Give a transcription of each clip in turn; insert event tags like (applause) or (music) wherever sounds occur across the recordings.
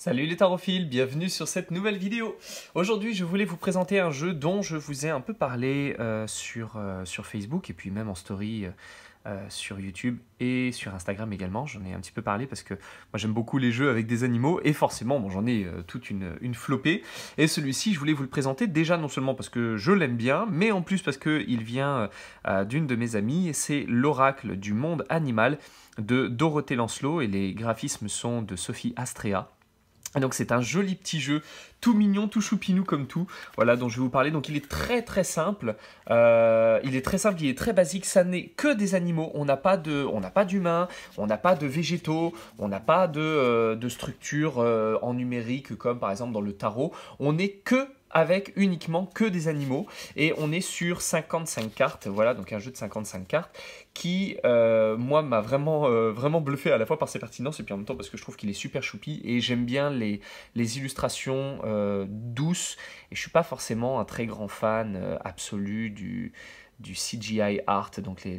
Salut les tarophiles, bienvenue sur cette nouvelle vidéo. Aujourd'hui, je voulais vous présenter un jeu dont je vous ai un peu parlé euh, sur, euh, sur Facebook et puis même en story euh, sur YouTube et sur Instagram également. J'en ai un petit peu parlé parce que moi j'aime beaucoup les jeux avec des animaux et forcément, bon, j'en ai toute une, flopée. Et celui-ci, je voulais vous le présenter déjà non seulement parce que je l'aime bien, mais en plus parce qu'il vient d'une de mes amies. C'est l'oracle du monde animal de Dorothée Lancelot et les graphismes sont de Sophie Astrea. Donc c'est un joli petit jeu, tout mignon, tout choupinou comme tout, voilà, dont je vais vous parler. Donc il est très très simple, euh, il est très simple, il est très basique, ça n'est que des animaux, on n'a pas de, on n'a pas d'humains, on n'a pas de végétaux, on n'a pas de, euh, structure euh, en numérique comme par exemple dans le tarot, on n'est que avec uniquement que des animaux. Et on est sur 55 cartes, voilà, donc un jeu de 55 cartes qui, euh, moi, m'a vraiment, euh, vraiment bluffé à la fois par ses pertinences et puis en même temps parce que je trouve qu'il est super choupi et j'aime bien les, les illustrations euh, douces. Et je suis pas forcément un très grand fan absolu du du CGI art, donc les,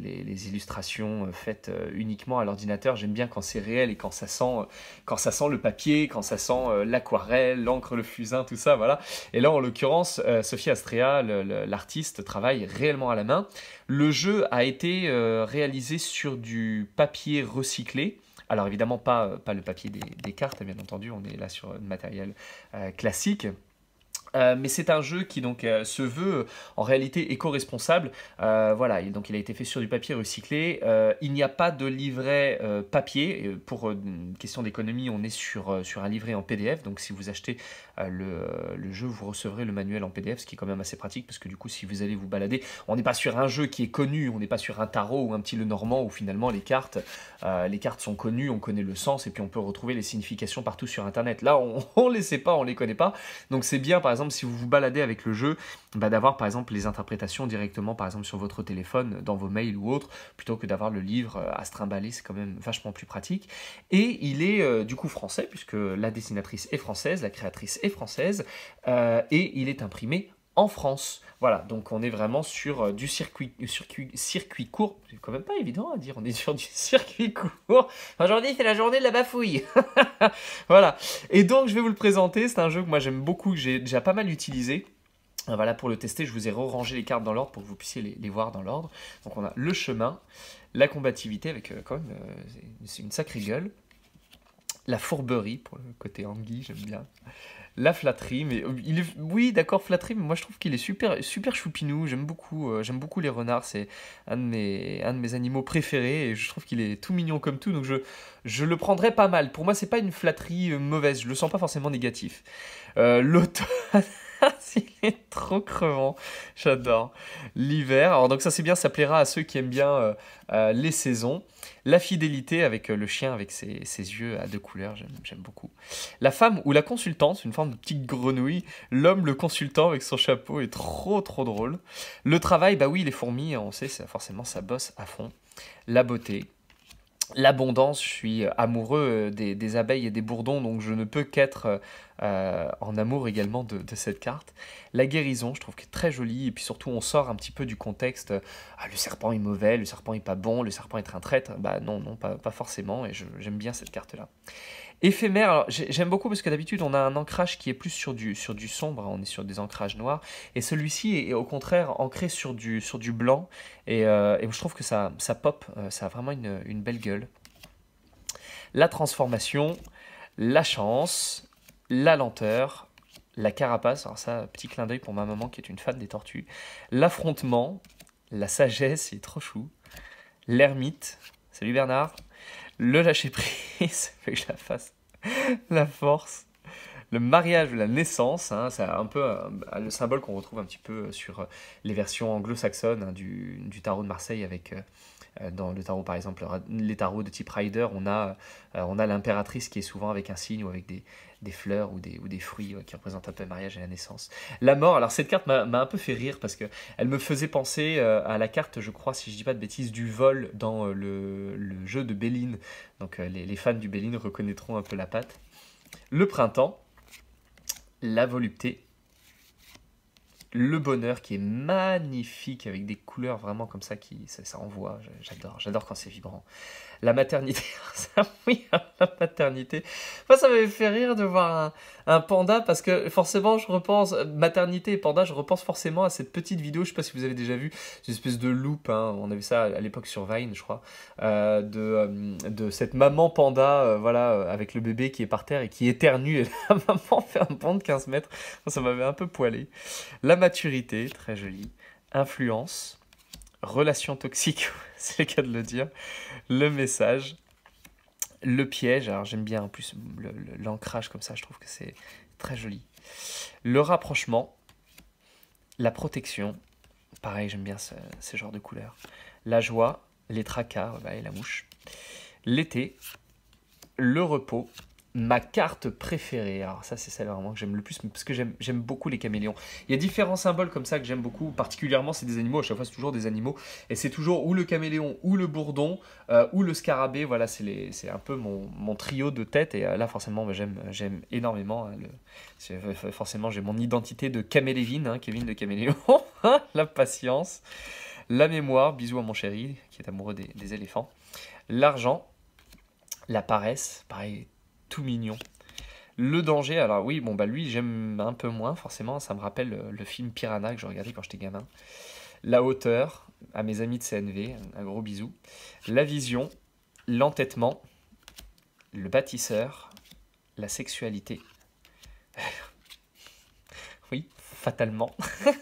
illustrations euh, faites euh, uniquement à l'ordinateur. J'aime bien quand c'est réel et quand ça sent, euh, quand ça sent le papier, quand ça sent l'aquarelle, l'encre, le fusain, tout ça, voilà. Et là, en l'occurrence, Sophie Astrea, l'artiste, travaille réellement à la main. Le jeu a été réalisé sur du papier recyclé. Alors évidemment pas, pas le papier des, des cartes, bien entendu, on est là sur un matériel classique, euh, mais c'est un jeu qui donc euh, se veut euh, en réalité éco-responsable. voilà, il, donc il a été fait sur du papier recyclé. il n'y a pas de livret papier. Pour une question d'économie, on est sur, sur un livret en PDF. Donc si vous achetez le, jeu, vous recevrez le manuel en PDF, ce qui est quand même assez pratique parce que du coup, si vous allez vous balader, on n'est pas sur un jeu qui est connu, on n'est pas sur un tarot ou un petit le normand où finalement les cartes, les cartes sont connues, on connaît le sens et puis on peut retrouver les significations partout sur Internet. Là, on (laughs) ne les sait pas, on ne les connaît pas. Donc c'est bien par exemple si vous vous baladez avec le jeu, bah, d'avoir par exemple les interprétations directement, par exemple sur votre téléphone, dans vos mails ou autres, plutôt que d'avoir le livre euh, à se trimballer, c'est quand même vachement plus pratique. Et il est euh, du coup français, puisque la dessinatrice est française, la créatrice est française, euh, et il est imprimé en France. Voilà, donc on est vraiment sur euh, du circuit, circuit, circuit court. C'est quand même pas évident à dire, on est sur du (laughs) circuit court. Aujourd'hui, c'est la journée de la bafouille. (laughs) voilà. Et donc, je vais vous le présenter. C'est un jeu que moi j'aime beaucoup, que j'ai déjà pas mal utilisé. Ah, voilà, pour le tester, je vous ai rangé les cartes dans l'ordre pour que vous puissiez les, voir dans l'ordre. Donc, on a le chemin, la combativité avec euh, quand même euh, une sacrée gueule la fourberie, pour le côté anguille, j'aime bien. La flatterie, mais euh, il oui, d'accord, flatterie, mais moi je trouve qu'il est super, super choupinou. J'aime beaucoup, euh, j'aime beaucoup les renards, c'est un, de mes, un de mes animaux préférés et je trouve qu'il est tout mignon comme tout, donc je, je le prendrais pas mal. Pour moi, c'est pas une flatterie euh, mauvaise, je le sens pas forcément négatif. Euh, L'automne. (laughs) C'est (laughs) est trop crevant. J'adore. L'hiver. Alors, donc, ça, c'est bien. Ça plaira à ceux qui aiment bien euh, euh, les saisons. La fidélité avec euh, le chien, avec ses, yeux à deux couleurs. J'aime beaucoup. La femme ou la consultante, une forme de petite grenouille. L'homme, le consultant avec son chapeau est trop, trop drôle. Le travail, bah oui, les fourmis, on sait, forcément, ça bosse à fond. La beauté, l'abondance, je suis euh, amoureux euh, des, abeilles et des bourdons, donc je ne peux qu'être euh, en amour également de, cette carte. La guérison, je trouve qu'elle est très jolie, et puis surtout on sort un petit peu du contexte, le serpent est mauvais, le serpent est pas bon, le serpent est un traître, bah non, non, pas, forcément, et j'aime bien cette carte-là. Éphémère, j'aime beaucoup parce que d'habitude on a un ancrage qui est plus sur du, sur du sombre, hein, on est sur des ancrages noirs, et celui-ci est, au contraire ancré sur du, sur du blanc, et, je trouve que ça, ça pop, ça a vraiment une belle gueule la transformation, la chance, la lenteur, la carapace, alors ça, petit clin d'œil pour ma maman qui est une fan des tortues, l'affrontement, la sagesse, il est trop chou, l'ermite, salut Bernard, le lâcher prise, (laughs) fait que je la fasse, la force, le mariage, la naissance, hein, c'est un peu le symbole qu'on retrouve un petit peu sur les versions anglo-saxonnes hein, du, tarot de Marseille avec euh, euh, dans le tarot, par exemple, les tarots de type Rider, on a, euh, on a l'impératrice qui est souvent avec un signe ou avec des, des fleurs ou des, ou des fruits qui représentent un peu le mariage et la naissance. La mort, alors cette carte m'a un peu fait rire parce que elle me faisait penser euh, à la carte, je crois, si je dis pas de bêtises, du vol dans le, le, jeu de Béline. Donc les, les, fans du Béline reconnaîtront un peu la patte. Le printemps, la volupté, le Bonheur qui est magnifique avec des couleurs vraiment comme ça qui ça, ça envoie. J'adore, j'adore quand c'est vibrant. La maternité, (laughs) oui, (laughs) la maternité. Moi, ça m'avait fait rire de voir un, panda parce que forcément, je repense maternité et panda, je repense forcément à cette petite vidéo. Je sais pas si vous avez déjà vu une espèce de loop. Hein. on avait ça à l'époque sur Vine, je crois, euh, de euh, de cette maman panda, euh, voilà, avec le bébé qui est par terre et qui éternue. (laughs) Et la maman fait un bond de 15 mètres. Ça m'avait un peu poilé. La maturité, très jolie, influence, relation toxique, (laughs) c'est le cas de le dire, le message, le piège, alors j'aime bien en plus l'ancrage comme ça, je trouve que c'est très joli, le rapprochement, la protection, pareil j'aime bien ce, genre de couleurs, la joie, les tracas oh bah, et la mouche, l'été, le repos, ma carte préférée. Alors ça, c'est celle vraiment que j'aime le plus, parce que j'aime beaucoup les caméléons. Il y a différents symboles comme ça que j'aime beaucoup, particulièrement c'est des animaux, à chaque fois c'est toujours des animaux, et c'est toujours ou le caméléon, ou le bourdon, euh, ou le scarabée, voilà, c'est un peu mon, trio de tête, et euh, là forcément, bah, j'aime énormément, hein, euh, forcément j'ai mon identité de camélévine, hein, Kevin de caméléon, (laughs) hein, la patience, la mémoire, bisous à mon chéri, qui est amoureux des, des éléphants, l'argent, la paresse, pareil, tout mignon. Le danger, alors oui, bon bah lui j'aime un peu moins forcément, ça me rappelle euh, le, film Piranha que je regardais quand j'étais gamin. La hauteur, à mes amis de CNV, un gros bisou. La vision, l'entêtement, le bâtisseur, la sexualité. (laughs) oui, fatalement.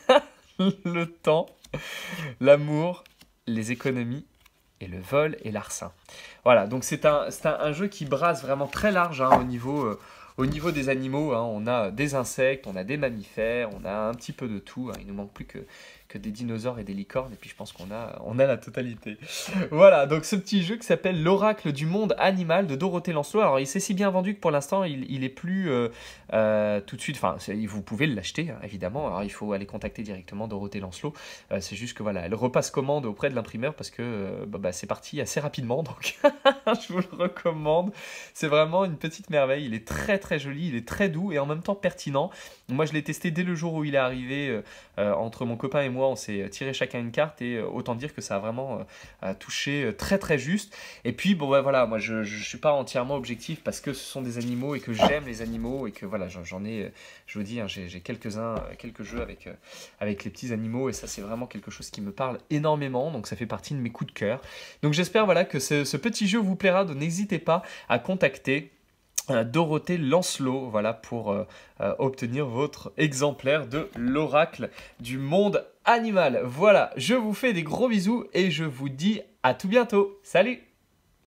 (laughs) le temps, l'amour, les économies et le vol et l'arsin. Voilà, donc c'est un, jeu qui brasse vraiment très large hein, au, niveau, euh, au niveau des animaux. Hein. on a des insectes, on a des mammifères, on a un petit peu de tout. Il hein. il nous manque plus que que des dinosaures et des licornes. Et puis je pense qu'on a, on a la totalité. (laughs) voilà, donc ce petit jeu qui s'appelle L'Oracle du Monde Animal de Dorothée Lancelot. Alors il s'est si bien vendu que pour l'instant il, il est plus euh, euh, tout de suite. Enfin, vous pouvez l'acheter hein, évidemment. Alors il faut aller contacter directement Dorothée Lancelot. Euh, c'est juste que voilà, elle repasse commande auprès de l'imprimeur parce que bah, bah, c'est parti assez rapidement. Donc (laughs) je vous le recommande. C'est vraiment une petite merveille. Il est très très joli, il est très doux et en même temps pertinent. Moi je l'ai testé dès le jour où il est arrivé entre mon copain et moi moi, on s'est euh, tiré chacun une carte et euh, autant dire que ça a vraiment euh, touché très très juste. Et puis, bon, voilà, moi, je suis pas entièrement objectif parce que ce sont des animaux et que j'aime les animaux et que voilà, j'en ai, je vous dis, hein, j'ai quelques-uns, quelques jeux avec, avec les petits animaux et ça, c'est vraiment quelque chose qui me parle énormément. Donc, ça fait partie de mes coups de cœur. Donc, j'espère voilà, que ce, petit jeu vous plaira. Donc, n'hésitez pas à contacter Dorothée Lancelot, voilà, pour obtenir votre exemplaire de l'oracle du monde animal. Voilà, je vous fais des gros bisous et je vous dis à tout bientôt. Salut